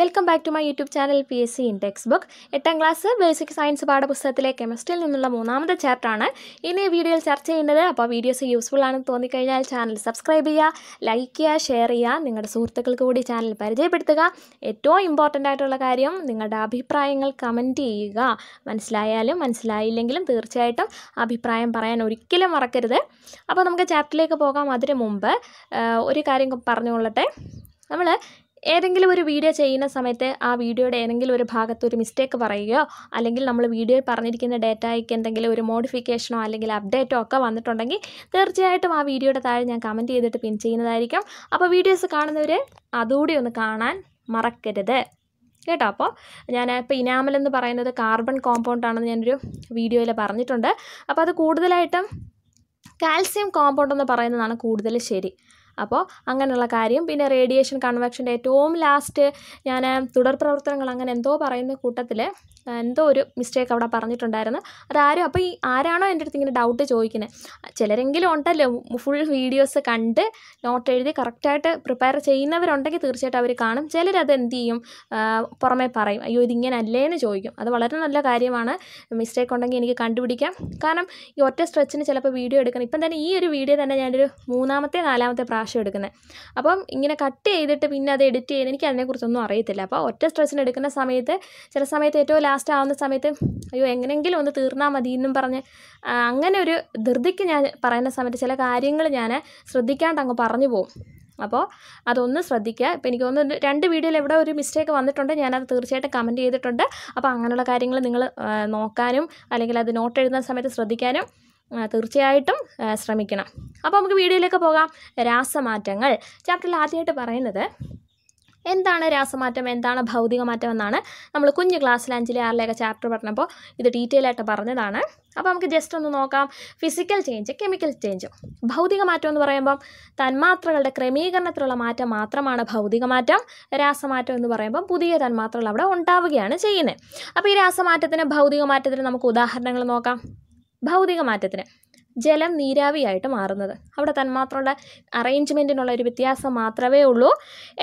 welcome back to my YouTube channel P S C in text book എട്ടാം class basic science പാഠപുസ്തകത്തിലെ കെമിസ്ട്രിയിൽ നിന്നുള്ള മൂന്നാമത്തെ ചാപ്റ്ററാണ് ഇനി വീഡിയോയിൽ ചർച്ച ചെയ്യുന്നത് അപ്പോൾ വീഡിയോസ് യൂസ്ഫുൾ ആണെന്ന് തോന്നിക്കഴിഞ്ഞാൽ ചാനൽ സബ്സ്ക്രൈബ് ചെയ്യുക ലൈക്ക് ചെയ്യുക ഷെയർ ചെയ്യുക നിങ്ങളുടെ സുഹൃത്തുക്കൾക്ക് കൂടി ചാനൽ പരിചയപ്പെടുത്തുക ഏറ്റവും ഇമ്പോർട്ടൻ്റ് ആയിട്ടുള്ള കാര്യം നിങ്ങളുടെ അഭിപ്രായങ്ങൾ കമൻറ്റ് ചെയ്യുക മനസ്സിലായാലും മനസ്സിലായില്ലെങ്കിലും തീർച്ചയായിട്ടും അഭിപ്രായം പറയാൻ ഒരിക്കലും മറക്കരുത് അപ്പോൾ നമുക്ക് ചാപ്റ്ററിലേക്ക് പോകാം അതിന് മുമ്പ് ഒരു കാര്യം പറഞ്ഞുകൊള്ളട്ടെ നമ്മൾ ഏതെങ്കിലും ഒരു വീഡിയോ ചെയ്യുന്ന സമയത്ത് ആ വീഡിയോയുടെ ഏതെങ്കിലും ഒരു ഭാഗത്ത് ഒരു മിസ്റ്റേക്ക് പറയുകയോ അല്ലെങ്കിൽ നമ്മൾ വീഡിയോയിൽ പറഞ്ഞിരിക്കുന്ന ഡേറ്റയ്ക്ക് എന്തെങ്കിലും ഒരു മോഡിഫിക്കേഷനോ അല്ലെങ്കിൽ അപ്ഡേറ്റോ ഒക്കെ വന്നിട്ടുണ്ടെങ്കിൽ തീർച്ചയായിട്ടും ആ വീഡിയോയുടെ താഴെ ഞാൻ കമൻറ്റ് ചെയ്തിട്ട് പിൻ ചെയ്യുന്നതായിരിക്കും അപ്പോൾ വീഡിയോസ് കാണുന്നവർ അതുകൂടി ഒന്ന് കാണാൻ മറക്കരുത് കേട്ടോ അപ്പോൾ ഞാൻ ഇപ്പോൾ ഇനാമൽ എന്ന് പറയുന്നത് കാർബൺ കോമ്പൗണ്ട് ആണെന്ന് ഞാനൊരു വീഡിയോയിൽ പറഞ്ഞിട്ടുണ്ട് അപ്പോൾ അത് കൂടുതലായിട്ടും കാൽസ്യം കോമ്പൗണ്ട് എന്ന് പറയുന്നതാണ് കൂടുതൽ ശരി അപ്പോൾ അങ്ങനെയുള്ള കാര്യം പിന്നെ റേഡിയേഷൻ കൺവെക്ഷൻ്റെ ഏറ്റവും ലാസ്റ്റ് ഞാൻ തുടർ പ്രവർത്തനങ്ങൾ അങ്ങനെ എന്തോ പറയുന്ന കൂട്ടത്തിൽ എന്തോ ഒരു മിസ്റ്റേക്ക് അവിടെ പറഞ്ഞിട്ടുണ്ടായിരുന്നു അതാരും അപ്പോൾ ഈ ആരാണോ എൻ്റെ അടുത്ത് ഇങ്ങനെ ഡൗട്ട് ചോദിക്കുന്നത് ചിലരെങ്കിലും ഉണ്ടല്ലോ ഫുൾ വീഡിയോസ് കണ്ട് നോട്ട് എഴുതി കറക്റ്റായിട്ട് പ്രിപ്പയർ ചെയ്യുന്നവരുണ്ടെങ്കിൽ തീർച്ചയായിട്ടും അവർ കാണും ചിലരത് എന്ത് ചെയ്യും പുറമേ പറയും അയ്യോ ഇതിങ്ങനല്ലേ എന്ന് ചോദിക്കും അത് വളരെ നല്ല കാര്യമാണ് മിസ്റ്റേക്ക് ഉണ്ടെങ്കിൽ എനിക്ക് കണ്ടുപിടിക്കാം കാരണം ഈ ഒറ്റ സ്ട്രെച്ചിന് ചിലപ്പോൾ വീഡിയോ എടുക്കണം ഇപ്പം തന്നെ ഈ ഒരു വീഡിയോ തന്നെ ഞാനൊരു മൂന്നാമത്തെ നാലാമത്തെ പ്രാവശ്യം വാഷും എടുക്കുന്നത് അപ്പം ഇങ്ങനെ കട്ട് ചെയ്തിട്ട് പിന്നെ അത് എഡിറ്റ് ചെയ്യാൻ എനിക്ക് അതിനെക്കുറിച്ചൊന്നും അറിയത്തില്ല അപ്പോൾ ഒറ്റ സ്ട്രെസ്സിന് എടുക്കുന്ന സമയത്ത് ചില സമയത്ത് ഏറ്റവും ലാസ്റ്റ് ആവുന്ന സമയത്ത് അയ്യോ എങ്ങനെയെങ്കിലും ഒന്ന് തീർന്നാൽ മതി എന്നും പറഞ്ഞ് അങ്ങനെ ഒരു ധൃതിക്ക് ഞാൻ പറയുന്ന സമയത്ത് ചില കാര്യങ്ങൾ ഞാൻ ശ്രദ്ധിക്കാണ്ട് അങ്ങ് പറഞ്ഞു പോകും അപ്പോൾ അതൊന്ന് ശ്രദ്ധിക്കുക ഇപ്പോൾ എനിക്ക് തോന്നുന്നു രണ്ട് വീഡിയോയിൽ എവിടെ ഒരു മിസ്റ്റേക്ക് വന്നിട്ടുണ്ട് ഞാനത് തീർച്ചയായിട്ടും കമൻറ്റ് ചെയ്തിട്ടുണ്ട് അപ്പോൾ അങ്ങനെയുള്ള കാര്യങ്ങൾ നിങ്ങൾ നോക്കാനും അല്ലെങ്കിൽ അത് നോട്ട് എഴുതുന്ന സമയത്ത് ശ്രദ്ധിക്കാനും തീർച്ചയായിട്ടും ശ്രമിക്കണം അപ്പോൾ നമുക്ക് വീഡിയോയിലേക്ക് പോകാം രാസമാറ്റങ്ങൾ ചാപ്റ്ററിൽ ആദ്യമായിട്ട് പറയുന്നത് എന്താണ് രാസമാറ്റം എന്താണ് ഭൗതികമാറ്റം എന്നാണ് നമ്മൾ കുഞ്ഞ് ക്ലാസ്സിൽ അഞ്ചിലെ ആറിലെയൊക്കെ ചാപ്റ്റർ പറഞ്ഞപ്പോൾ ഇത് ഡീറ്റെയിൽ ആയിട്ട് പറഞ്ഞതാണ് അപ്പോൾ നമുക്ക് ജസ്റ്റ് ഒന്ന് നോക്കാം ഫിസിക്കൽ ചേഞ്ച് കെമിക്കൽ ചേഞ്ച് ഭൗതിക മാറ്റം എന്ന് പറയുമ്പം തന്മാത്രകളുടെ ക്രമീകരണത്തിലുള്ള മാറ്റം മാത്രമാണ് ഭൗതികമാറ്റം രാസമാറ്റം എന്ന് പറയുമ്പം പുതിയ തന്മാത്രകൾ അവിടെ ഉണ്ടാവുകയാണ് ചെയ്യുന്നത് അപ്പോൾ ഈ രാസമാറ്റത്തിന് ഭൗതികമാറ്റത്തിന് നമുക്ക് ഉദാഹരണങ്ങൾ നോക്കാം ഭൗതിക മാറ്റത്തിന് ജലം നീരാവിയായിട്ട് മാറുന്നത് അവിടെ തന്മാത്രമുള്ള അറേഞ്ച്മെൻറ്റിനുള്ള ഒരു വ്യത്യാസം മാത്രമേ ഉള്ളൂ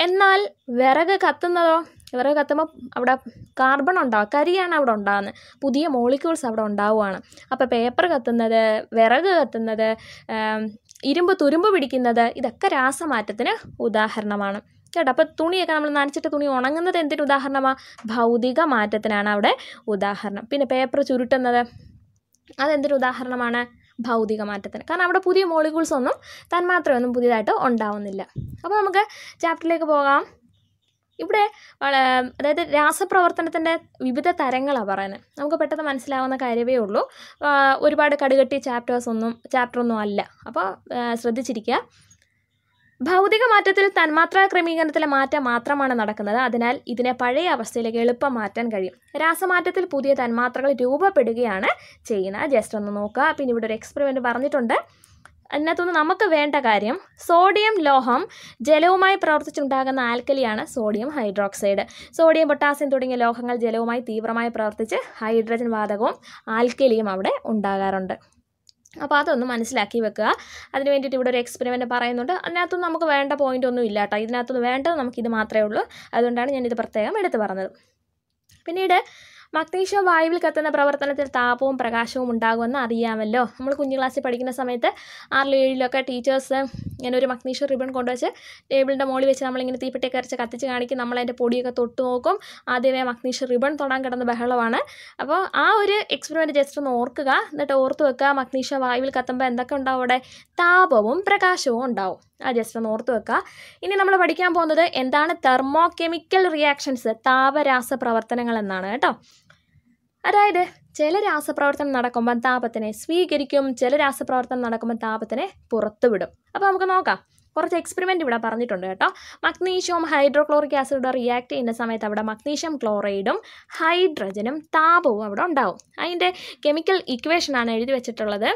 എന്നാൽ വിറക് കത്തുന്നതോ വിറക് കത്തുമ്പോൾ അവിടെ കാർബൺ ഉണ്ടാവും കരിയാണ് അവിടെ ഉണ്ടാകുന്നത് പുതിയ മോളിക്യൂൾസ് അവിടെ ഉണ്ടാവുകയാണ് അപ്പോൾ പേപ്പർ കത്തുന്നത് വിറക് കത്തുന്നത് ഇരുമ്പ് തുരുമ്പ് പിടിക്കുന്നത് ഇതൊക്കെ രാസമാറ്റത്തിന് ഉദാഹരണമാണ് കേട്ടോ അപ്പോൾ തുണിയൊക്കെ നമ്മൾ നനച്ചിട്ട് തുണി ഉണങ്ങുന്നത് എന്തിനു ഉദാഹരണമാണ് ഭൗതിക മാറ്റത്തിനാണ് അവിടെ ഉദാഹരണം പിന്നെ പേപ്പർ ചുരുട്ടുന്നത് അതെന്തൊരു ഉദാഹരണമാണ് ഭൗതിക മാറ്റത്തിന് കാരണം അവിടെ പുതിയ മോളിക്യൂൾസ് ഒന്നും തന്മാത്രയൊന്നും പുതിയതായിട്ട് ഉണ്ടാവുന്നില്ല അപ്പോൾ നമുക്ക് ചാപ്റ്ററിലേക്ക് പോകാം ഇവിടെ അതായത് രാസപ്രവർത്തനത്തിൻ്റെ വിവിധ തരങ്ങളാണ് പറയുന്നത് നമുക്ക് പെട്ടെന്ന് മനസ്സിലാവുന്ന കാര്യമേ ഉള്ളൂ ഒരുപാട് കടുകെട്ടിയ ചാപ്റ്റേഴ്സ് ഒന്നും ചാപ്റ്റർ ഒന്നും അല്ല അപ്പോൾ ശ്രദ്ധിച്ചിരിക്കുക ഭൗതിക മാറ്റത്തിൽ തന്മാത്രാ ക്രമീകരണത്തിലെ മാറ്റം മാത്രമാണ് നടക്കുന്നത് അതിനാൽ ഇതിനെ പഴയ അവസ്ഥയിലേക്ക് എളുപ്പം മാറ്റാൻ കഴിയും രാസമാറ്റത്തിൽ പുതിയ തന്മാത്രകൾ രൂപപ്പെടുകയാണ് ചെയ്യുന്നത് ജസ്റ്റ് ഒന്ന് നോക്കുക പിന്നെ ഇവിടെ ഒരു എക്സ്പെരിമെൻ്റ് പറഞ്ഞിട്ടുണ്ട് അതിനകത്തുനിന്ന് നമുക്ക് വേണ്ട കാര്യം സോഡിയം ലോഹം ജലവുമായി പ്രവർത്തിച്ചുണ്ടാകുന്ന ആൽക്കലിയാണ് സോഡിയം ഹൈഡ്രോക്സൈഡ് സോഡിയം പൊട്ടാസ്യം തുടങ്ങിയ ലോഹങ്ങൾ ജലവുമായി തീവ്രമായി പ്രവർത്തിച്ച് ഹൈഡ്രജൻ വാതകവും ആൽക്കലിയും അവിടെ ഉണ്ടാകാറുണ്ട് അപ്പോൾ അതൊന്ന് മനസ്സിലാക്കി വെക്കുക അതിന് വേണ്ടിയിട്ട് ഇവിടെ ഒരു എക്സ്പെരിമെൻറ്റ് പറയുന്നുണ്ട് അതിനകത്തൊന്നും നമുക്ക് വേണ്ട പോയിൻ്റ് ഒന്നും ഇല്ല കേട്ടോ ഇതിനകത്തൊന്നും വേണ്ടത് നമുക്കിത് മാത്രമേ ഉള്ളൂ അതുകൊണ്ടാണ് ഞാനിത് പ്രത്യേകം എടുത്ത് പറഞ്ഞത് പിന്നീട് മക്തീഷ വായുവിൽ കത്തുന്ന പ്രവർത്തനത്തിൽ താപവും പ്രകാശവും ഉണ്ടാകുമെന്ന് അറിയാമല്ലോ നമ്മൾ കുഞ്ഞു ക്ലാസ്സിൽ പഠിക്കുന്ന സമയത്ത് ആറിലും ഏഴിലൊക്കെ ടീച്ചേഴ്സ് ഇങ്ങനെ ഒരു മക്നീഷ റിബൺ കൊണ്ടുവച്ച് ടേബിളിൻ്റെ മുകളിൽ വെച്ച് നമ്മളിങ്ങനെ തീപ്പെട്ടിയൊക്കെ അരച്ച് കത്തിച്ച് കാണിക്കും നമ്മളതിൻ്റെ പൊടിയൊക്കെ തൊട്ട് നോക്കും ആദ്യമേ മക്നീഷ റിബൺ തൊടാൻ കിടന്ന ബഹളമാണ് അപ്പോൾ ആ ഒരു എക്സ്പെരിമെൻറ്റ് ജസ്റ്റ് ഒന്ന് ഓർക്കുക എന്നിട്ട് ഓർത്ത് വെക്കുക മക്നീഷ വായുവിൽ കത്തുമ്പോൾ എന്തൊക്കെ ഉണ്ടാവും അവിടെ താപവും പ്രകാശവും ഉണ്ടാവും ആ ജസ്റ്റ് ഒന്ന് ഓർത്ത് വെക്കുക ഇനി നമ്മൾ പഠിക്കാൻ പോകുന്നത് എന്താണ് തെർമോ കെമിക്കൽ റിയാക്ഷൻസ് താപരാസ പ്രവർത്തനങ്ങൾ എന്നാണ് കേട്ടോ അതായത് ചില രാസപ്രവർത്തനം നടക്കുമ്പോൾ താപത്തിനെ സ്വീകരിക്കും ചില രാസപ്രവർത്തനം നടക്കുമ്പോൾ താപത്തിനെ പുറത്തുവിടും അപ്പോൾ നമുക്ക് നോക്കാം കുറച്ച് എക്സ്പെരിമെൻ്റ് ഇവിടെ പറഞ്ഞിട്ടുണ്ട് കേട്ടോ മഗ്നീഷ്യവും ഹൈഡ്രോക്ലോറിക് ആസിഡ് റിയാക്ട് ചെയ്യുന്ന സമയത്ത് അവിടെ മഗ്നീഷ്യം ക്ലോറൈഡും ഹൈഡ്രജനും താപവും അവിടെ ഉണ്ടാവും അതിൻ്റെ കെമിക്കൽ ഇക്വേഷനാണ് എഴുതി വെച്ചിട്ടുള്ളത്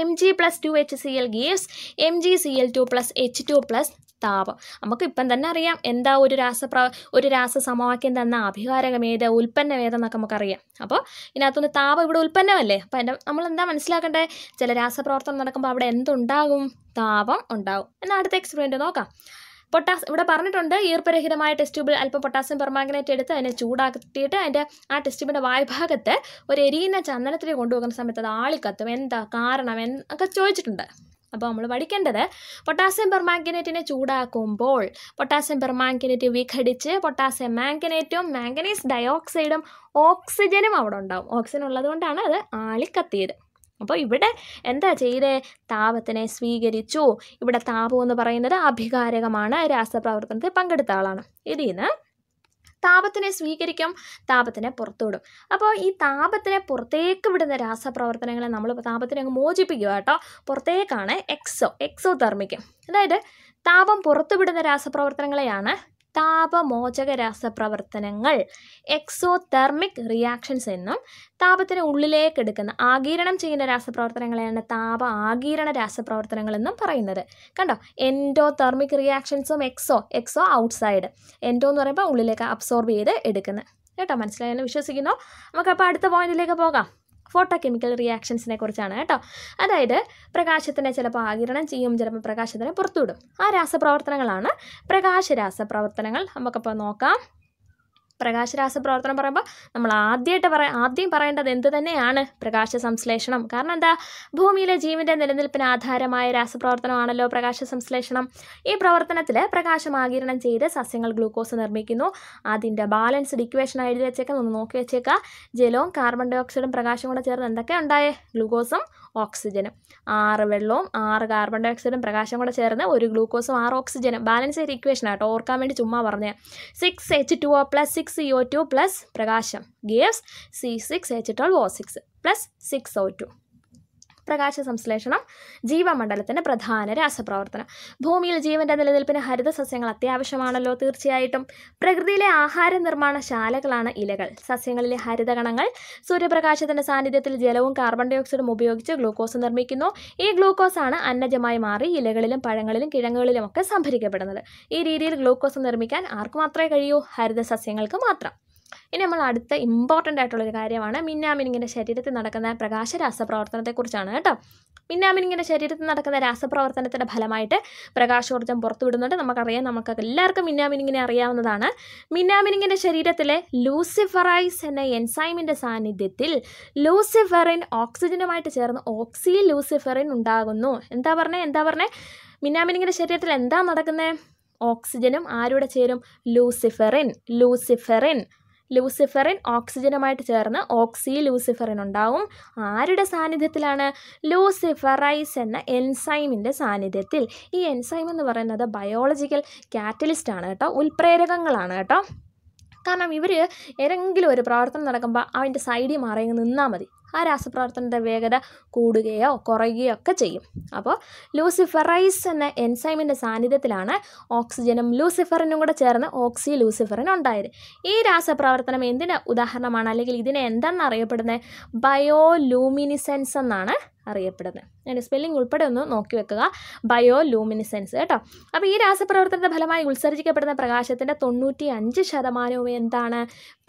M G plus two H C L gives M G C L two plus H two plus താപം നമുക്ക് ഇപ്പം തന്നെ അറിയാം എന്താ ഒരു രാസപ്ര ഒരു രാസസമവാക്യം തന്ന ഏത് ഉൽപ്പന്നമേത് എന്നൊക്കെ നമുക്കറിയാം അപ്പോൾ ഇതിനകത്തുനിന്ന് താപം ഇവിടെ ഉൽപ്പന്നമല്ലേ അപ്പോൾ എൻ്റെ നമ്മൾ എന്താ മനസ്സിലാക്കേണ്ടത് ചില രാസപ്രവർത്തനം നടക്കുമ്പോൾ അവിടെ എന്തുണ്ടാകും താപം ഉണ്ടാകും എന്നാൽ അടുത്ത എക്സ്പെരിമെൻറ്റ് നോക്കാം പൊട്ടാസ് ഇവിടെ പറഞ്ഞിട്ടുണ്ട് ഈർപ്പരഹിതമായ ടെസ്റ്റ് ട്യൂബിൽ അല്പം പൊട്ടാസ്യം പെർമാഗ്നേറ്റ് എടുത്ത് അതിനെ ചൂടാക്കിയിട്ട് അതിൻ്റെ ആ ടെസ്റ്റ് ട്യൂബിൻ്റെ വായ്ഭാഗത്ത് ഒരു എരിയുന്ന ചന്ദനത്തിൽ കൊണ്ടുപോകുന്ന സമയത്ത് അത് ആളിക്കത്തും എന്താ കാരണം എന്നൊക്കെ ചോദിച്ചിട്ടുണ്ട് അപ്പോൾ നമ്മൾ പഠിക്കേണ്ടത് പൊട്ടാസ്യം പെർമാങ്കനേറ്റിനെ ചൂടാക്കുമ്പോൾ പൊട്ടാസ്യം പെർമാങ്കനേറ്റ് വിഘടിച്ച് പൊട്ടാസ്യം മാങ്കനേറ്റും മാംഗനീസ് ഡയോക്സൈഡും ഓക്സിജനും അവിടെ ഉണ്ടാവും ഓക്സിജൻ ഉള്ളതുകൊണ്ടാണ് അത് ആളിക്കത്തിയത് അപ്പോൾ ഇവിടെ എന്താ ചെയ്തേ താപത്തിനെ സ്വീകരിച്ചു ഇവിടെ താപം എന്ന് പറയുന്നത് അഭികാരകമാണ് രാസപ്രവർത്തനത്തിൽ പങ്കെടുത്ത ആളാണ് ഇതിൽ നിന്ന് താപത്തിനെ സ്വീകരിക്കും താപത്തിനെ പുറത്തുവിടും അപ്പോൾ ഈ താപത്തിനെ പുറത്തേക്ക് വിടുന്ന രാസപ്രവർത്തനങ്ങളെ നമ്മൾ താപത്തിനെ അങ്ങ് മോചിപ്പിക്കുക കേട്ടോ പുറത്തേക്കാണ് എക്സോ എക്സോ തെർമിക്കും അതായത് താപം പുറത്തുവിടുന്ന രാസപ്രവർത്തനങ്ങളെയാണ് താപമോചക രാസപ്രവർത്തനങ്ങൾ എക്സോതെർമിക് റിയാക്ഷൻസ് എന്നും താപത്തിന് ഉള്ളിലേക്ക് എടുക്കുന്ന ആഗിരണം ചെയ്യുന്ന രാസപ്രവർത്തനങ്ങളെയാണ് താപ ആഗിരണ രാസപ്രവർത്തനങ്ങൾ എന്നും പറയുന്നത് കണ്ടോ എൻഡോതെർമിക് റിയാക്ഷൻസും എക്സോ എക്സോ ഔട്ട്സൈഡ് എൻഡോ എന്ന് പറയുമ്പോൾ ഉള്ളിലേക്ക് അബ്സോർബ് ചെയ്ത് എടുക്കുന്നത് കേട്ടോ മനസ്സിലായെന്ന് വിശ്വസിക്കുന്നു നമുക്കപ്പോൾ അടുത്ത പോയിന്റിലേക്ക് പോകാം ഫോട്ടോ കെമിക്കൽ റിയാക്ഷൻസിനെ കുറിച്ചാണ് കേട്ടോ അതായത് പ്രകാശത്തിനെ ചിലപ്പോൾ ആകിരണം ചെയ്യും ചിലപ്പോൾ പ്രകാശത്തിനെ പുറത്തുവിടും ആ രാസപ്രവർത്തനങ്ങളാണ് പ്രകാശരാസപ്രവർത്തനങ്ങൾ നമുക്കപ്പോൾ നോക്കാം പ്രകാശരാസ പ്രവർത്തനം പറയുമ്പോൾ നമ്മൾ ആദ്യമായിട്ട് പറ ആദ്യം പറയേണ്ടത് എന്ത് തന്നെയാണ് പ്രകാശ സംശ്ലേഷണം കാരണം എന്താ ഭൂമിയിലെ ജീവൻ്റെ നിലനിൽപ്പിന് ആധാരമായ രാസപ്രവർത്തനമാണല്ലോ പ്രകാശ സംശ്ലേഷണം ഈ പ്രവർത്തനത്തിൽ പ്രകാശം ആകിരണം ചെയ്ത് സസ്യങ്ങൾ ഗ്ലൂക്കോസ് നിർമ്മിക്കുന്നു അതിൻ്റെ ബാലൻസ്ഡ് ഇക്വേഷൻ എഴുതി വെച്ചേക്കാം ഒന്ന് നോക്കി വെച്ചേക്കാം ജലവും കാർബൺ ഡയോക്സൈഡും പ്രകാശം കൂടെ ചേർന്ന് എന്തൊക്കെ ഉണ്ടായേ ഗ്ലൂക്കോസും ഓക്സിജനും ആറ് വെള്ളവും ആറ് കാർബൺ ഡയോക്സൈഡും പ്രകാശം കൂടെ ചേർന്ന് ഒരു ഗ്ലൂക്കോസും ആറ് ഓക്സിജനും ബാലൻസ് ചെയ്ത ഇക്വേഷൻ ആട്ടോ ഓർക്കാൻ വേണ്ടി ചുമ്മാ പറഞ്ഞത് six H two O plus six E O two plus പ്രകാശം gives C six H twelve O six plus six O two പ്രകാശ സംശ്ലേഷണം ജീവമണ്ഡലത്തിൻ്റെ പ്രധാന രാസപ്രവർത്തനം ഭൂമിയിൽ ജീവൻ്റെ നിലനിൽപ്പിന് ഹരിത സസ്യങ്ങൾ അത്യാവശ്യമാണല്ലോ തീർച്ചയായിട്ടും പ്രകൃതിയിലെ ആഹാര നിർമ്മാണശാലകളാണ് ഇലകൾ സസ്യങ്ങളിലെ ഹരിതകണങ്ങൾ സൂര്യപ്രകാശത്തിൻ്റെ സാന്നിധ്യത്തിൽ ജലവും കാർബൺ ഡൈ ഓക്സൈഡും ഉപയോഗിച്ച് ഗ്ലൂക്കോസ് നിർമ്മിക്കുന്നു ഈ ഗ്ലൂക്കോസാണ് അന്നജമായി മാറി ഇലകളിലും പഴങ്ങളിലും കിഴങ്ങുകളിലും ഒക്കെ സംഭരിക്കപ്പെടുന്നത് ഈ രീതിയിൽ ഗ്ലൂക്കോസ് നിർമ്മിക്കാൻ ആർക്ക് മാത്രമേ കഴിയൂ ഹരിത സസ്യങ്ങൾക്ക് മാത്രം ഇനി നമ്മൾ അടുത്ത ഇമ്പോർട്ടൻ്റ് ആയിട്ടുള്ളൊരു കാര്യമാണ് മിന്നാമിനിങ്ങിൻ്റെ ശരീരത്തിൽ നടക്കുന്ന പ്രകാശ രാസപ്രവർത്തനത്തെക്കുറിച്ചാണ് കേട്ടോ മിന്നാമിനിങ്ങിൻ്റെ ശരീരത്തിൽ നടക്കുന്ന രാസപ്രവർത്തനത്തിൻ്റെ ഫലമായിട്ട് പ്രകാശോർജ്ജം പുറത്തുവിടുന്നുണ്ട് നമുക്കറിയാം നമുക്ക് എല്ലാവർക്കും മിന്നാമിനിങ്ങിനെ അറിയാവുന്നതാണ് മിന്നാമിനിങ്ങിൻ്റെ ശരീരത്തിലെ ലൂസിഫറൈസ് എന്ന എൻസൈമിൻ്റെ സാന്നിധ്യത്തിൽ ലൂസിഫറിൻ ഓക്സിജനുമായിട്ട് ചേർന്ന് ഓക്സി ലൂസിഫറിൻ ഉണ്ടാകുന്നു എന്താ പറഞ്ഞേ എന്താ പറഞ്ഞേ മിന്നാമിനിങ്ങിൻ്റെ ശരീരത്തിൽ എന്താ നടക്കുന്നത് ഓക്സിജനും ആരുടെ ചേരും ലൂസിഫറിൻ ലൂസിഫറിൻ ലൂസിഫറിൻ ഓക്സിജനുമായിട്ട് ചേർന്ന് ഓക്സി ലൂസിഫറിൻ ഉണ്ടാവും ആരുടെ സാന്നിധ്യത്തിലാണ് ലൂസിഫറൈസ് എന്ന എൻസൈമിൻ്റെ സാന്നിധ്യത്തിൽ ഈ എൻസൈം എന്ന് പറയുന്നത് ബയോളജിക്കൽ കാറ്റലിസ്റ്റ് ആണ് കേട്ടോ ഉൽപ്രേരകങ്ങളാണ് കേട്ടോ കാരണം ഇവർ ഏതെങ്കിലും ഒരു പ്രവർത്തനം നടക്കുമ്പോൾ അവൻ്റെ സൈഡിൽ മാറി നിന്നാൽ മതി ആ രാസപ്രവർത്തനത്തിൻ്റെ വേഗത കൂടുകയോ കുറയുകയോ ഒക്കെ ചെയ്യും അപ്പോൾ ലൂസിഫറൈസ് എന്ന എൻസൈമിൻ്റെ സാന്നിധ്യത്തിലാണ് ഓക്സിജനും ലൂസിഫറിനും കൂടെ ചേർന്ന് ഓക്സി ലൂസിഫറിൻ ഉണ്ടായത് ഈ രാസപ്രവർത്തനം എന്തിന് ഉദാഹരണമാണ് അല്ലെങ്കിൽ ഇതിനെ എന്താണെന്ന് അറിയപ്പെടുന്നത് ബയോലൂമിനിസെൻസ് എന്നാണ് അറിയപ്പെടുന്നത് അതിൻ്റെ സ്പെല്ലിംഗ് ഉൾപ്പെടെ ഒന്ന് നോക്കി വെക്കുക ബയോ ലൂമിനിസെൻസ് കേട്ടോ അപ്പോൾ ഈ രാസപ്രവർത്തനത്തിന്റെ ഫലമായി ഉത്സർജിക്കപ്പെടുന്ന പ്രകാശത്തിൻ്റെ തൊണ്ണൂറ്റി അഞ്ച് ശതമാനവും എന്താണ്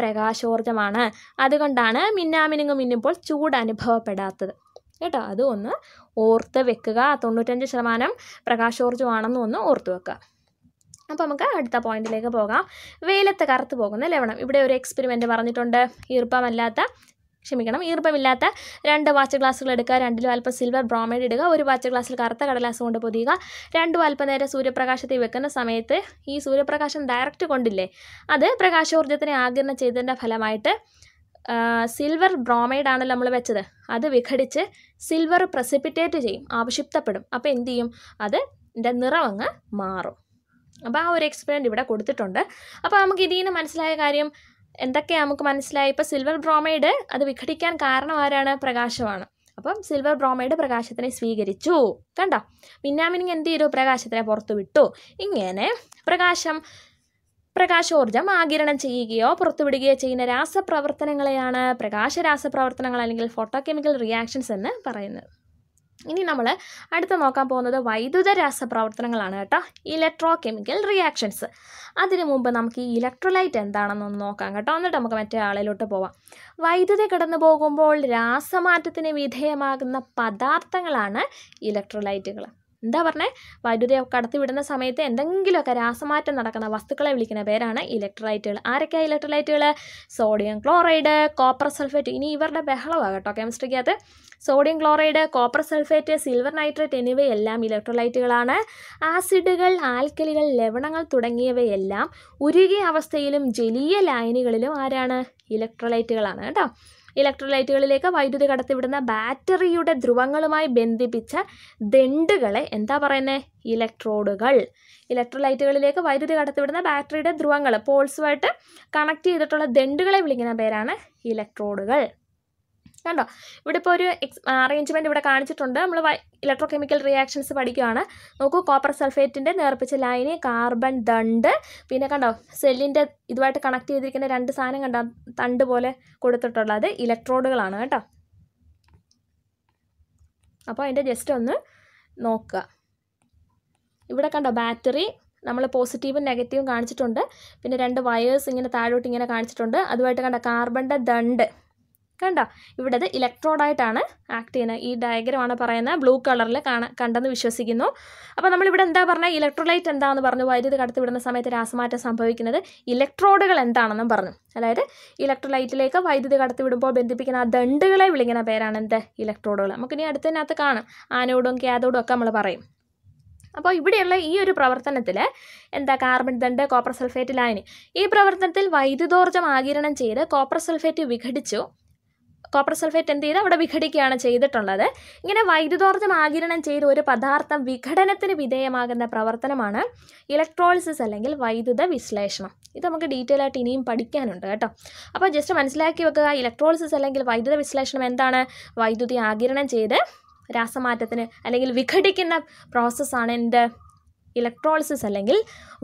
പ്രകാശോർജ്ജമാണ് അതുകൊണ്ടാണ് മിന്നാമിനുങ്ങ് മിന്നുമ്പോൾ ചൂട് അനുഭവപ്പെടാത്തത് കേട്ടോ അത് ഒന്ന് ഓർത്ത് വെക്കുക തൊണ്ണൂറ്റഞ്ച് ശതമാനം പ്രകാശോർജ്ജമാണെന്ന് ഒന്ന് ഓർത്ത് വെക്കുക അപ്പോൾ നമുക്ക് അടുത്ത പോയിന്റിലേക്ക് പോകാം വെയിലത്ത് കറുത്ത് പോകുന്ന ലവണം ഇവിടെ ഒരു എക്സ്പെരിമെൻ്റ് പറഞ്ഞിട്ടുണ്ട് ഈർപ്പമല്ലാത്ത ക്ഷമിക്കണം ഈർപ്പമില്ലാത്ത രണ്ട് വാച്ച് ഗ്ലാസ്സുകൾ എടുക്കുക രണ്ടിലും അല്പം സിൽവർ ബ്രോമൈഡ് ഇടുക ഒരു വാച്ച് ഗ്ലാസ്സിൽ കറുത്ത കടലാസ് കൊണ്ട് പൊതിയുക രണ്ടും അല്പനേരം സൂര്യപ്രകാശത്തിൽ വെക്കുന്ന സമയത്ത് ഈ സൂര്യപ്രകാശം ഡയറക്റ്റ് കൊണ്ടില്ലേ അത് പ്രകാശോർജ്ജത്തിനെ ആഗിരണം ചെയ്തതിൻ്റെ ഫലമായിട്ട് സിൽവർ ബ്രോമൈഡ് ആണല്ലോ നമ്മൾ വെച്ചത് അത് വിഘടിച്ച് സിൽവർ പ്രസിപ്പിറ്റേറ്റ് ചെയ്യും ആവശ്യപ്പെടും അപ്പോൾ എന്ത് ചെയ്യും അത് നിറം അങ്ങ് മാറും അപ്പോൾ ആ ഒരു എക്സ്പെരിമെൻ്റ് ഇവിടെ കൊടുത്തിട്ടുണ്ട് അപ്പോൾ നമുക്ക് ഇതിൽ നിന്ന് മനസ്സിലായ കാര്യം എന്തൊക്കെയാണ് നമുക്ക് മനസ്സിലായി ഇപ്പം സിൽവർ ബ്രോമൈഡ് അത് വിഘടിക്കാൻ കാരണം ആരാണ് പ്രകാശമാണ് അപ്പം സിൽവർ ബ്രോമൈഡ് പ്രകാശത്തിനെ സ്വീകരിച്ചു കണ്ടോ മിന്നാമിനിങ് എന്ത് ചെയ്തു പ്രകാശത്തിനെ പുറത്തു വിട്ടു ഇങ്ങനെ പ്രകാശം പ്രകാശോർജം ആകിരണം ചെയ്യുകയോ പുറത്തുവിടുകയോ ചെയ്യുന്ന രാസപ്രവർത്തനങ്ങളെയാണ് പ്രകാശരാസപ്രവർത്തനങ്ങൾ അല്ലെങ്കിൽ ഫോട്ടോകെമിക്കൽ റിയാക്ഷൻസ് എന്ന് പറയുന്നത് ഇനി നമ്മൾ അടുത്ത് നോക്കാൻ പോകുന്നത് വൈദ്യുത രാസപ്രവർത്തനങ്ങളാണ് കേട്ടോ ഇലക്ട്രോ കെമിക്കൽ റിയാക്ഷൻസ് അതിനു മുമ്പ് നമുക്ക് ഈ ഇലക്ട്രോലൈറ്റ് എന്താണെന്നൊന്ന് നോക്കാം കേട്ടോ എന്നിട്ട് നമുക്ക് മറ്റേ ആളിലോട്ട് പോവാം വൈദ്യുതി കടന്നു പോകുമ്പോൾ രാസമാറ്റത്തിന് വിധേയമാകുന്ന പദാർത്ഥങ്ങളാണ് ഇലക്ട്രോലൈറ്റുകൾ എന്താ പറഞ്ഞേ വൈദ്യുതി കടത്തിവിടുന്ന സമയത്ത് എന്തെങ്കിലുമൊക്കെ രാസമാറ്റം നടക്കുന്ന വസ്തുക്കളെ വിളിക്കുന്ന പേരാണ് ഇലക്ട്രോലൈറ്റുകൾ ആരൊക്കെയാണ് ഇലക്ട്രോലൈറ്റുകൾ സോഡിയം ക്ലോറൈഡ് കോപ്പർ സൾഫേറ്റ് ഇനി ഇവരുടെ ബഹളമാണ് കേട്ടോ കെമിസ്ട്രിക്കകത്ത് sodium chloride copper sulphate silver nitrate എന്നിവയെല്ലാം ഇലക്ട്രോലൈറ്റുകളാണ് ആസിഡുകൾ ആൽക്കലികൾ ലവണങ്ങൾ തുടങ്ങിയവയെല്ലാം ഉരുകിയ അവസ്ഥയിലും ജലീയ ലായനികളിലും ആരാണ് ഇലക്ട്രോലൈറ്റുകളാണ് കേട്ടോ ഇലക്ട്രോലൈറ്റുകളിലേക്ക് വൈദ്യുതി കടത്തിവിടുന്ന ബാറ്ററിയുടെ ധ്രുവങ്ങളുമായി ബന്ധിപ്പിച്ച ദണ്ടുകളെ എന്താ പറയുന്നത് ഇലക്ട്രോഡുകൾ ഇലക്ട്രോലൈറ്റുകളിലേക്ക് വൈദ്യുതി കടത്തിവിടുന്ന ബാറ്ററിയുടെ ധ്രുവങ്ങൾ പോൾസുമായിട്ട് കണക്ട് ചെയ്തിട്ടുള്ള ദണ്ടുകളെ വിളിക്കുന്ന പേരാണ് ഇലക്ട്രോഡുകൾ കണ്ടോ ഇവിടെ ഇപ്പോൾ ഒരു എക്സ് അറേഞ്ച്മെൻറ്റ് ഇവിടെ കാണിച്ചിട്ടുണ്ട് നമ്മൾ ഇലക്ട്രോ കെമിക്കൽ റിയാക്ഷൻസ് പഠിക്കുകയാണ് നോക്കൂ കോപ്പർ സൾഫേറ്റിൻ്റെ നേർപ്പിച്ച ലൈന് കാർബൺ ദണ്ട് പിന്നെ കണ്ടോ സെല്ലിൻ്റെ ഇതുമായിട്ട് കണക്ട് ചെയ്തിരിക്കുന്ന രണ്ട് സാധനം കണ്ടോ തണ്ട് പോലെ കൊടുത്തിട്ടുള്ളത് ഇലക്ട്രോഡുകളാണ് കേട്ടോ അപ്പോൾ അതിൻ്റെ ജസ്റ്റ് ഒന്ന് നോക്കുക ഇവിടെ കണ്ടോ ബാറ്ററി നമ്മൾ പോസിറ്റീവും നെഗറ്റീവും കാണിച്ചിട്ടുണ്ട് പിന്നെ രണ്ട് വയേഴ്സ് ഇങ്ങനെ താഴോട്ട് ഇങ്ങനെ കാണിച്ചിട്ടുണ്ട് അതുമായിട്ട് കണ്ട കാർബണിൻ്റെ ദണ്ട് കണ്ട ഇവിടെ ഇലക്ട്രോഡായിട്ടാണ് ആക്ട് ചെയ്യുന്നത് ഈ ഡയഗ്രമാണ് പറയുന്നത് ബ്ലൂ കളറിൽ കാണാൻ കണ്ടെന്ന് വിശ്വസിക്കുന്നു അപ്പോൾ നമ്മളിവിടെ എന്താ പറഞ്ഞാൽ ഇലക്ട്രോലൈറ്റ് എന്താണെന്ന് പറഞ്ഞു വൈദ്യുതി കടത്തിവിടുന്ന സമയത്ത് രാസമാറ്റം സംഭവിക്കുന്നത് ഇലക്ട്രോഡുകൾ എന്താണെന്നും പറഞ്ഞു അതായത് ഇലക്ട്രോലൈറ്റിലേക്ക് വൈദ്യുതി കടത്തി വിടുമ്പോൾ ബന്ധിപ്പിക്കുന്ന ആ ദണ്ടുകളെ വിളിക്കുന്ന പേരാണ് എന്ത് ഇലക്ട്രോഡുകൾ നമുക്കിനി അടുത്തതിനകത്ത് കാണും ആനോഡും ക്യാതോടും ഒക്കെ നമ്മൾ പറയും അപ്പോൾ ഇവിടെയുള്ള ഈ ഒരു പ്രവർത്തനത്തിൽ എന്താ കാർബൺ ദണ്ട് കോപ്പർ സൾഫേറ്റ് ലൈൻ ഈ പ്രവർത്തനത്തിൽ വൈദ്യുതോർജ്ജം ആകിരണം ചെയ്ത് കോപ്പർ സൾഫേറ്റ് വിഘടിച്ചു കോപ്പർ സൾഫേറ്റ് എന്ത് ചെയ്ത് അവിടെ വിഘടിക്കുകയാണ് ചെയ്തിട്ടുള്ളത് ഇങ്ങനെ വൈദ്യുതോർജ്ജം ആകിരണം ചെയ്ത് ഒരു പദാർത്ഥം വിഘടനത്തിന് വിധേയമാകുന്ന പ്രവർത്തനമാണ് ഇലക്ട്രോളിസിസ് അല്ലെങ്കിൽ വൈദ്യുത വിശ്ലേഷണം ഇത് നമുക്ക് ഡീറ്റെയിൽ ആയിട്ട് ഇനിയും പഠിക്കാനുണ്ട് കേട്ടോ അപ്പോൾ ജസ്റ്റ് മനസ്സിലാക്കി വെക്കുക ഇലക്ട്രോളിസിസ് അല്ലെങ്കിൽ വൈദ്യുത വിശ്ലേഷണം എന്താണ് വൈദ്യുതി ആകിരണം ചെയ്ത് രാസമാറ്റത്തിന് അല്ലെങ്കിൽ വിഘടിക്കുന്ന പ്രോസസ്സാണ് എന്ത് ഇലക്ട്രോളിസിസ് അല്ലെങ്കിൽ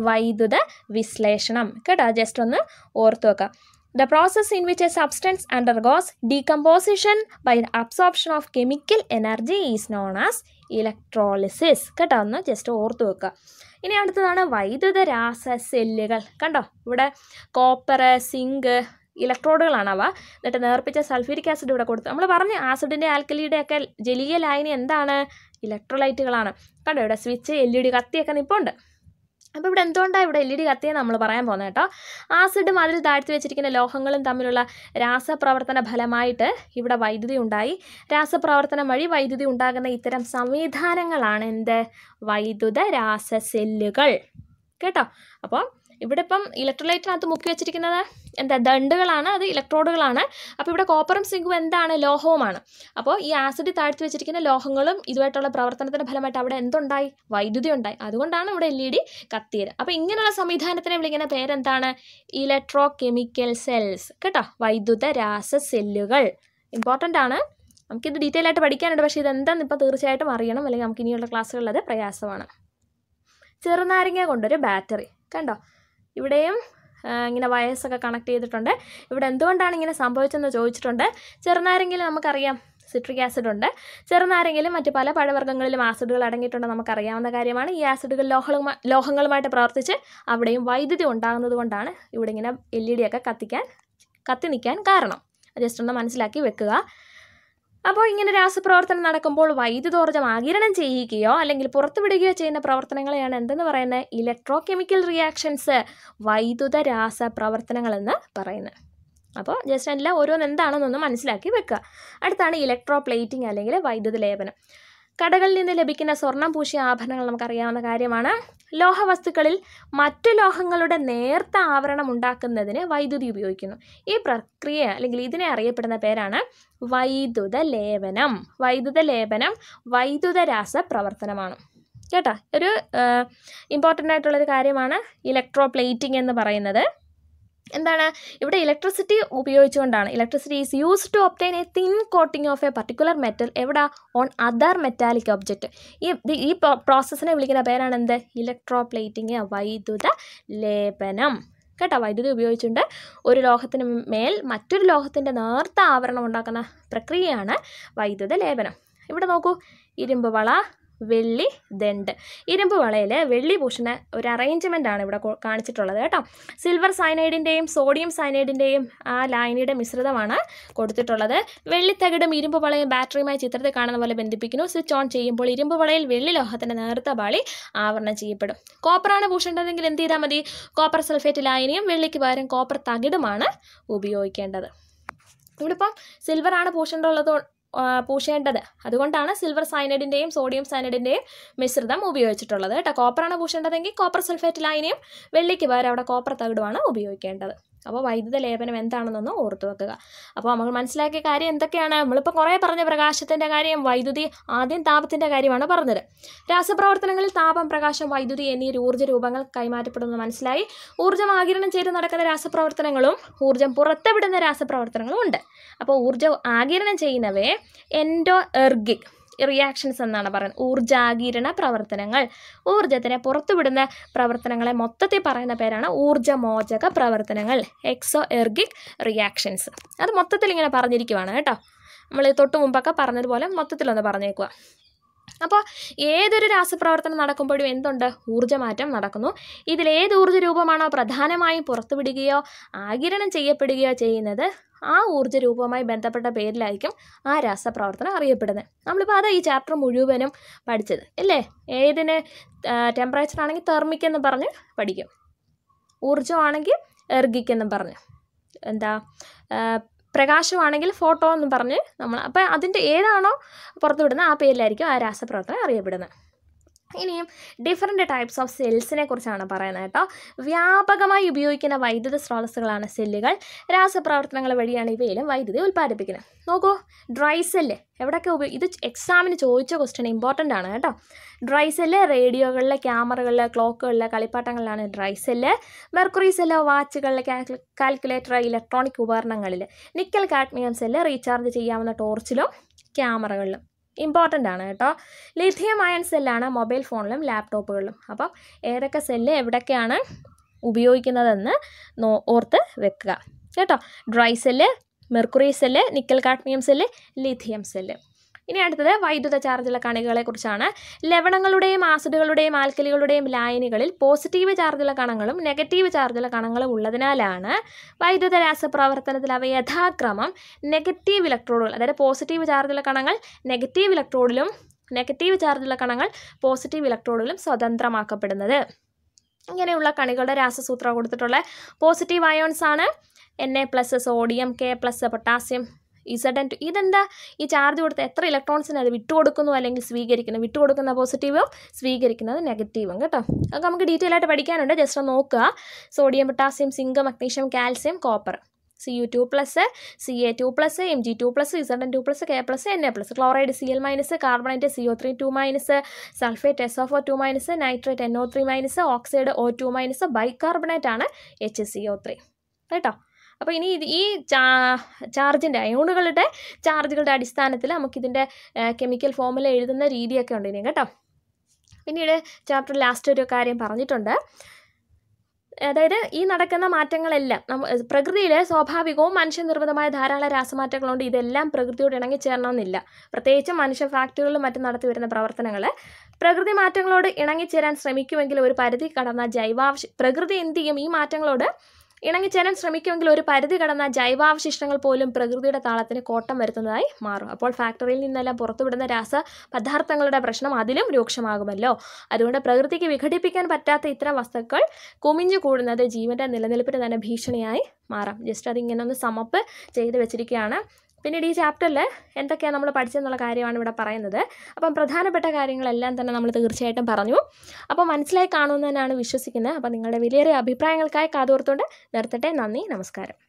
വൈദ്യുത വിശ്ലേഷണം കേട്ടോ ജസ്റ്റ് ഒന്ന് ഓർത്തു വെക്കുക the process in which a substance undergoes decomposition by the absorption of chemical energy is known as electrolysis കേട്ടോ ഒന്ന് ജസ്റ്റ് ഓർത്ത് വെക്കുക ഇനി അടുത്തതാണ് വൈദ്യുത രാസ സെല്ലുകൾ കണ്ടോ ഇവിടെ കോപ്പറ് സിങ്ക് ഇലക്ട്രോഡുകളാണ് അവ എന്നിട്ട് നേർപ്പിച്ച സൾഫ്യൂരിക് ആസിഡ് ഇവിടെ കൊടുത്തു നമ്മൾ പറഞ്ഞു ആസിഡിൻ്റെ ആൽക്കലിയുടെ ഒക്കെ ജലീയ ലായനി എന്താണ് ഇലക്ട്രോലൈറ്റുകളാണ് കണ്ടോ ഇവിടെ സ്വിച്ച് എൽ ഇ ഡി കത്തിയൊക്കെ നിപ്പുണ്ട് അപ്പോൾ ഇവിടെ എന്തുകൊണ്ടാണ് ഇവിടെ എൽ ഇ e ഡി കത്തിയെന്ന് നമ്മൾ പറയാൻ പോകുന്നത് കേട്ടോ ആസിഡും അതിൽ താഴ്ത്തി വെച്ചിരിക്കുന്ന ലോഹങ്ങളും തമ്മിലുള്ള രാസപ്രവർത്തന ഫലമായിട്ട് ഇവിടെ വൈദ്യുതി ഉണ്ടായി രാസപ്രവർത്തനം വഴി വൈദ്യുതി ഉണ്ടാകുന്ന ഇത്തരം സംവിധാനങ്ങളാണ് എന്ത് വൈദ്യുത രാസ സെല്ലുകൾ കേട്ടോ അപ്പോൾ ഇവിടെ ഇപ്പം ഇലക്ട്രോലൈറ്റിനകത്ത് മുക്കി വെച്ചിരിക്കുന്നത് എന്താ ദണ്ടുകളാണ് അത് ഇലക്ട്രോഡുകളാണ് അപ്പോൾ ഇവിടെ കോപ്പറും സിങ്കും എന്താണ് ലോഹവുമാണ് അപ്പോൾ ഈ ആസിഡ് താഴ്ത്തി വെച്ചിരിക്കുന്ന ലോഹങ്ങളും ഇതുമായിട്ടുള്ള പ്രവർത്തനത്തിൻ്റെ ഫലമായിട്ട് അവിടെ എന്തുണ്ടായി വൈദ്യുതി ഉണ്ടായി അതുകൊണ്ടാണ് ഇവിടെ എൽ ഇ ഡി കത്തിയത് അപ്പോൾ ഇങ്ങനെയുള്ള സംവിധാനത്തിനെ വിളിക്കുന്ന പേരെന്താണ് ഇലക്ട്രോ കെമിക്കൽ സെൽസ് കേട്ടോ വൈദ്യുത രാസ സെല്ലുകൾ ഇമ്പോർട്ടൻ്റ് ആണ് നമുക്കിത് ഡീറ്റെയിൽ ആയിട്ട് പഠിക്കാനുണ്ട് പക്ഷേ ഇതെന്താന്ന് ഇപ്പോൾ തീർച്ചയായിട്ടും അറിയണം അല്ലെങ്കിൽ നമുക്ക് ഇനിയുള്ള ക്ലാസ്സുകളിൽ അത് പ്രയാസമാണ് ചെറുനാരങ്ങ കൊണ്ടൊരു ബാറ്ററി കണ്ടോ ഇവിടെയും ഇങ്ങനെ വയസ്സൊക്കെ കണക്ട് ചെയ്തിട്ടുണ്ട് ഇവിടെ എന്തുകൊണ്ടാണ് ഇങ്ങനെ സംഭവിച്ചതെന്ന് ചോദിച്ചിട്ടുണ്ട് ചെറുനാരെങ്കിലും നമുക്കറിയാം സിട്രിക് ആസിഡ് ഉണ്ട് ചെറുനാരെങ്കിലും മറ്റ് പല പഴവർഗ്ഗങ്ങളിലും ആസിഡുകൾ അടങ്ങിയിട്ടുണ്ട് നമുക്കറിയാവുന്ന കാര്യമാണ് ഈ ആസിഡുകൾ ലോഹങ്ങളുമായി ലോഹങ്ങളുമായിട്ട് പ്രവർത്തിച്ച് അവിടെയും വൈദ്യുതി ഉണ്ടാകുന്നത് കൊണ്ടാണ് ഇവിടെ ഇങ്ങനെ എൽ ഇ ഡി ഒക്കെ കത്തിക്കാൻ കത്തി നിൽക്കാൻ കാരണം ജസ്റ്റ് ഒന്ന് മനസ്സിലാക്കി വെക്കുക അപ്പോൾ ഇങ്ങനെ രാസപ്രവർത്തനം നടക്കുമ്പോൾ വൈദ്യുതോർജ്ജം ആകിരണം ചെയ്യുകയോ അല്ലെങ്കിൽ പുറത്തുവിടുകയോ ചെയ്യുന്ന പ്രവർത്തനങ്ങളെയാണ് എന്തെന്ന് പറയുന്നത് ഇലക്ട്രോ കെമിക്കൽ റിയാക്ഷൻസ് വൈദ്യുത രാസ പ്രവർത്തനങ്ങളെന്ന് പറയുന്നത് അപ്പോൾ ജസ്റ്റ് എല്ലാം ഓരോന്ന് എന്താണെന്നൊന്ന് മനസ്സിലാക്കി വെക്കുക അടുത്താണ് ഇലക്ട്രോ പ്ലേറ്റിംഗ് അല്ലെങ്കിൽ വൈദ്യുത ലേപനം കടകളിൽ നിന്ന് ലഭിക്കുന്ന സ്വർണം പൂശിയ ആഭരണങ്ങൾ നമുക്കറിയാവുന്ന കാര്യമാണ് ലോഹവസ്തുക്കളിൽ മറ്റു ലോഹങ്ങളുടെ നേർത്ത ആവരണം ഉണ്ടാക്കുന്നതിന് വൈദ്യുതി ഉപയോഗിക്കുന്നു ഈ പ്രക്രിയ അല്ലെങ്കിൽ ഇതിനെ അറിയപ്പെടുന്ന പേരാണ് വൈദ്യുത ലേപനം വൈദ്യുത ലേപനം വൈദ്യുത രാസ പ്രവർത്തനമാണ് കേട്ടോ ഒരു ഇമ്പോർട്ടൻ്റ് ആയിട്ടുള്ളൊരു കാര്യമാണ് ഇലക്ട്രോ പ്ലേറ്റിംഗ് എന്ന് പറയുന്നത് എന്താണ് ഇവിടെ ഇലക്ട്രിസിറ്റി ഉപയോഗിച്ചുകൊണ്ടാണ് electricity is use to obtain a thin coating of a particular metal എവിടെ ഓൺ അതർ മെറ്റാലിക് ഒബ്ജക്റ്റ് ഈ ഈ പ്രോസസ്സിനെ വിളിക്കുന്ന പേരാണ് എന്ത് ഇലക്ട്രോപ്ലേറ്റിംഗ് വൈദ്യുത ലേപനം കേട്ടോ വൈദ്യുതി ഉപയോഗിച്ചുകൊണ്ട് ഒരു ലോഹത്തിന് മേൽ മറ്റൊരു ലോഹത്തിൻ്റെ നേർത്ത ആവരണം ഉണ്ടാക്കുന്ന പ്രക്രിയയാണ് വൈദ്യുത ലേപനം ഇവിടെ നോക്കൂ ഇരുമ്പ് വള വെള്ളി ദണ്ട് ഇരുമ്പ് വളയിൽ വെള്ളി പൂഷണ ഒരു അറേഞ്ച്മെൻ്റ് ആണ് ഇവിടെ കാണിച്ചിട്ടുള്ളത് കേട്ടോ സിൽവർ സൈനൈഡിൻ്റെയും സോഡിയം സൈനൈഡിൻ്റെയും ആ ലൈനിയുടെ മിശ്രിതമാണ് കൊടുത്തിട്ടുള്ളത് വെള്ളിത്തകിടും ഇരുമ്പ് വളയും ബാറ്ററിയുമായി ചിത്രത്തിൽ കാണുന്ന പോലെ ബന്ധിപ്പിക്കുന്നു സ്വിച്ച് ഓൺ ചെയ്യുമ്പോൾ ഇരുമ്പ് വളയിൽ വെള്ളി ലോഹത്തിൻ്റെ നേർത്ത പാളി ആവരണം ചെയ്യപ്പെടും കോപ്പറാണ് പൂഷേണ്ടതെങ്കിൽ എന്ത് ചെയ്താൽ മതി കോപ്പർ സൾഫേറ്റ് ലായനിയും വെള്ളിക്ക് പകരം കോപ്പർ തകിടുമാണ് ഉപയോഗിക്കേണ്ടത് ഇവിടിപ്പം സിൽവറാണ് പൂശേണ്ടുള്ളത് പൂശേണ്ടത് അതുകൊണ്ടാണ് സിൽവർ സൈനൈഡിൻ്റെയും സോഡിയം സൈനൈഡിൻ്റെയും മിശ്രിതം ഉപയോഗിച്ചിട്ടുള്ളത് കേട്ടോ കോപ്പറാണ് പൂശേണ്ടതെങ്കിൽ കോപ്പർ സൾഫേറ്റ് ലൈനെയും വെള്ളിക്ക് പകരം അവിടെ കോപ്പർ തകിടുമാണ് ഉപയോഗിക്കേണ്ടത് അപ്പോൾ വൈദ്യുത ലേപനം എന്താണെന്നൊന്ന് ഓർത്തു വെക്കുക അപ്പോൾ നമ്മൾ മനസ്സിലാക്കിയ കാര്യം എന്തൊക്കെയാണ് നമ്മളിപ്പോൾ കുറേ പറഞ്ഞ പ്രകാശത്തിൻ്റെ കാര്യം വൈദ്യുതി ആദ്യം താപത്തിൻ്റെ കാര്യമാണ് പറഞ്ഞത് രാസപ്രവർത്തനങ്ങളിൽ താപം പ്രകാശം വൈദ്യുതി എന്നീ ഊർജ്ജ രൂപങ്ങൾ കൈമാറ്റപ്പെടുന്നത് മനസ്സിലായി ഊർജ്ജം ആകിരണം ചെയ്ത് നടക്കുന്ന രാസപ്രവർത്തനങ്ങളും ഊർജ്ജം പുറത്തുവിടുന്ന രാസപ്രവർത്തനങ്ങളും ഉണ്ട് അപ്പോൾ ഊർജ്ജം ആകിരണം ചെയ്യുന്നവയെ എൻഡോ എർഗിക് റിയാക്ഷൻസ് എന്നാണ് പറയുന്നത് ഊർജാകിരണ പ്രവർത്തനങ്ങൾ ഊർജത്തിനെ പുറത്തുവിടുന്ന പ്രവർത്തനങ്ങളെ മൊത്തത്തിൽ പറയുന്ന പേരാണ് ഊർജമോചക പ്രവർത്തനങ്ങൾ എക്സോ എർഗിക് റിയാക്ഷൻസ് അത് മൊത്തത്തിൽ ഇങ്ങനെ പറഞ്ഞിരിക്കുവാണ് കേട്ടോ നമ്മൾ തൊട്ട് മുമ്പൊക്കെ പറഞ്ഞതുപോലെ മൊത്തത്തിലൊന്ന് പറഞ്ഞേക്കുക അപ്പോൾ ഏതൊരു രാസപ്രവർത്തനം നടക്കുമ്പോഴും എന്തുണ്ട് ഊർജ്ജമാറ്റം നടക്കുന്നു ഇതിലേത് ഊർജ്ജ രൂപമാണോ പ്രധാനമായും പുറത്തുവിടുകയോ ആകിരണം ചെയ്യപ്പെടുകയോ ചെയ്യുന്നത് ആ ഊർജ്ജ രൂപവുമായി ബന്ധപ്പെട്ട പേരിലായിരിക്കും ആ രാസപ്രവർത്തനം അറിയപ്പെടുന്നത് നമ്മളിപ്പോൾ അത് ഈ ചാപ്റ്റർ മുഴുവനും പഠിച്ചത് അല്ലേ ഏതിന് ടെമ്പറേച്ചർ ആണെങ്കിൽ തെർമിക് എന്ന് പറഞ്ഞ് പഠിക്കും ഊർജ്ജമാണെങ്കിൽ എർഗിക് എന്ന് പറഞ്ഞ് എന്താ പ്രകാശമാണെങ്കിൽ ഫോട്ടോ എന്ന് പറഞ്ഞ് നമ്മൾ അപ്പോൾ അതിൻ്റെ ഏതാണോ പുറത്തുവിടുന്നത് ആ പേരിലായിരിക്കും ആ രാസപ്രവർത്തനം അറിയപ്പെടുന്നത് ഇനിയും ഡിഫറെൻ്റ് ടൈപ്സ് ഓഫ് സെൽസിനെ കുറിച്ചാണ് പറയുന്നത് കേട്ടോ വ്യാപകമായി ഉപയോഗിക്കുന്ന വൈദ്യുത സ്രോതസ്സുകളാണ് സെല്ലുകൾ രാസപ്രവർത്തനങ്ങൾ വഴിയാണ് ഇവയിലും വൈദ്യുതി ഉൽപ്പാദിപ്പിക്കുന്നത് നോക്കൂ ഡ്രൈ സെല്ല് എവിടെയൊക്കെ ഉപയോഗിക്കും ഇത് എക്സാമിന് ചോദിച്ച ക്വസ്റ്റ്യൻ ഇമ്പോർട്ടൻ്റ് ആണ് കേട്ടോ ഡ്രൈ സെല്ല് റേഡിയോകളിൽ ക്യാമറകളിൽ ക്ലോക്കുകളിൽ കളിപ്പാട്ടങ്ങളിലാണ് ഡ്രൈ സെല്ല് മെർക്കുറി സെല്ല് വാച്ചുകളിൽ കാൽക്കുലേറ്റർ ഇലക്ട്രോണിക് ഉപകരണങ്ങളിൽ നിക്കൽ കാഡ്മിയം സെല്ല് റീചാർജ് ചെയ്യാവുന്ന ടോർച്ചിലും ക്യാമറകളിലും ഇമ്പോർട്ടൻ്റ് ആണ് കേട്ടോ ലിഥിയം അയൺ സെല്ലാണ് മൊബൈൽ ഫോണിലും ലാപ്ടോപ്പുകളിലും അപ്പം ഏതൊക്കെ സെല്ല് എവിടെയൊക്കെയാണ് ഉപയോഗിക്കുന്നതെന്ന് നോ ഓർത്ത് വെക്കുക കേട്ടോ dry cell mercury cell nickel cadmium cell lithium cell ഇനി അടുത്തത് വൈദ്യുത ചാർജ് ഇലക്ട്രോണുകളെ കുറിച്ചാണ് ലവണങ്ങളുടെയും ആസിഡുകളുടെയും ആൽക്കലികളുടെയും ലായനികളിൽ പോസിറ്റീവ് ചാർജ് കണങ്ങളും നെഗറ്റീവ് ചാർജ് കണങ്ങളും ഉള്ളതിനാലാണ് വൈദ്യുത രാസപ്രവർത്തനത്തിൽ അവ യഥാക്രമം നെഗറ്റീവ് ഇലക്ട്രോഡുകൾ അതായത് പോസിറ്റീവ് ചാർജ് കണങ്ങൾ നെഗറ്റീവ് ഇലക്ട്രോഡിലും നെഗറ്റീവ് ചാർജ് കണങ്ങൾ പോസിറ്റീവ് ഇലക്ട്രോഡിലും സ്വതന്ത്രമാക്കപ്പെടുന്നത് ഇങ്ങനെയുള്ള കണികളുടെ രാസസൂത്രം കൊടുത്തിട്ടുള്ള പോസിറ്റീവ് അയോൺസാണ് ആണ് N A plus sodium K plus potassium Z and ഇതെന്താ ഈ ചാർജ് കൊടുത്ത് എത്ര ഇലക്ട്രോൺസിനെ അത് വിട്ടുകൊടുക്കുന്നു അല്ലെങ്കിൽ സ്വീകരിക്കുന്നു വിട്ടുകൊടുക്കുന്ന പോസിറ്റീവും സ്വീകരിക്കുന്നത് നെഗറ്റീവും കേട്ടോ അപ്പോൾ നമുക്ക് ഡീറ്റെയിൽ ആയിട്ട് പഠിക്കാനുണ്ട് ജസ്റ്റ് ഒന്ന് നോക്കുക sodium potassium zinc magnesium calcium copper C U two plus C A two plus M G two plus Z N two plus K plus N A plus chloride C L minus carbonate C O three two minus sulphate S of O two minus nitrate N O three minus oxide O two minus bicarbonate ആണ് H C O three കേട്ടോ അപ്പോൾ ഇനി ഇത് ഈ ചാർജിൻ്റെ അയോണുകളുടെ ചാർജുകളുടെ അടിസ്ഥാനത്തിൽ നമുക്കിതിൻ്റെ chemical ഫോമിൽ എഴുതുന്ന രീതിയൊക്കെ ഉണ്ട് ഇനി കേട്ടോ പിന്നീട് ചാപ്റ്റർ ലാസ്റ്റ് ഒരു കാര്യം പറഞ്ഞിട്ടുണ്ട് അതായത് ഈ നടക്കുന്ന മാറ്റങ്ങളെല്ലാം നമ്മൾ പ്രകൃതിയിലെ സ്വാഭാവികവും മനുഷ്യനിർമ്മിതമായ ധാരാളം രാസമാറ്റങ്ങളുണ്ട് ഇതെല്ലാം പ്രകൃതിയോട് ഇണങ്ങി ചേരണമെന്നില്ല പ്രത്യേകിച്ചും മനുഷ്യ ഫാക്ടറികളിലും മറ്റും നടത്തി വരുന്ന പ്രവർത്തനങ്ങൾ പ്രകൃതി മാറ്റങ്ങളോട് ഇണങ്ങിച്ചേരാൻ ശ്രമിക്കുമെങ്കിൽ ഒരു പരിധി കടന്ന ജൈവാവശ്യ പ്രകൃതി എന്ത് ചെയ്യും ഈ മാറ്റങ്ങളോട് ഇണങ്ങിച്ചേരാൻ ശ്രമിക്കുമെങ്കിൽ ഒരു പരിധി കടന്ന ജൈവാവശിഷ്ടങ്ങൾ പോലും പ്രകൃതിയുടെ താളത്തിന് കോട്ടം വരുത്തുന്നതായി മാറും അപ്പോൾ ഫാക്ടറിയിൽ നിന്നെല്ലാം പുറത്തുവിടുന്ന രാസ പദാർത്ഥങ്ങളുടെ പ്രശ്നം അതിലും രൂക്ഷമാകുമല്ലോ അതുകൊണ്ട് പ്രകൃതിക്ക് വിഘടിപ്പിക്കാൻ പറ്റാത്ത ഇത്തരം വസ്തുക്കൾ കുമിഞ്ഞു കൂടുന്നത് ജീവന്റെ നിലനിൽപ്പിന് തന്നെ ഭീഷണിയായി മാറാം ജസ്റ്റ് അതിങ്ങനെ ഒന്ന് സമപ്പ് ചെയ്ത് വെച്ചിരിക്കുകയാണ് പിന്നീട് ഈ ചാപ്റ്ററിൽ എന്തൊക്കെയാണ് നമ്മൾ പഠിച്ചെന്നുള്ള കാര്യമാണ് ഇവിടെ പറയുന്നത് അപ്പം പ്രധാനപ്പെട്ട കാര്യങ്ങളെല്ലാം തന്നെ നമ്മൾ തീർച്ചയായിട്ടും പറഞ്ഞു അപ്പോൾ മനസ്സിലായി കാണുമെന്ന് തന്നെയാണ് വിശ്വസിക്കുന്നത് അപ്പോൾ നിങ്ങളുടെ വലിയൊരു അഭിപ്രായങ്ങൾക്കായി കാതോർത്തുകൊണ്ട് നിർത്തട്ടെ നന്ദി നമസ്കാരം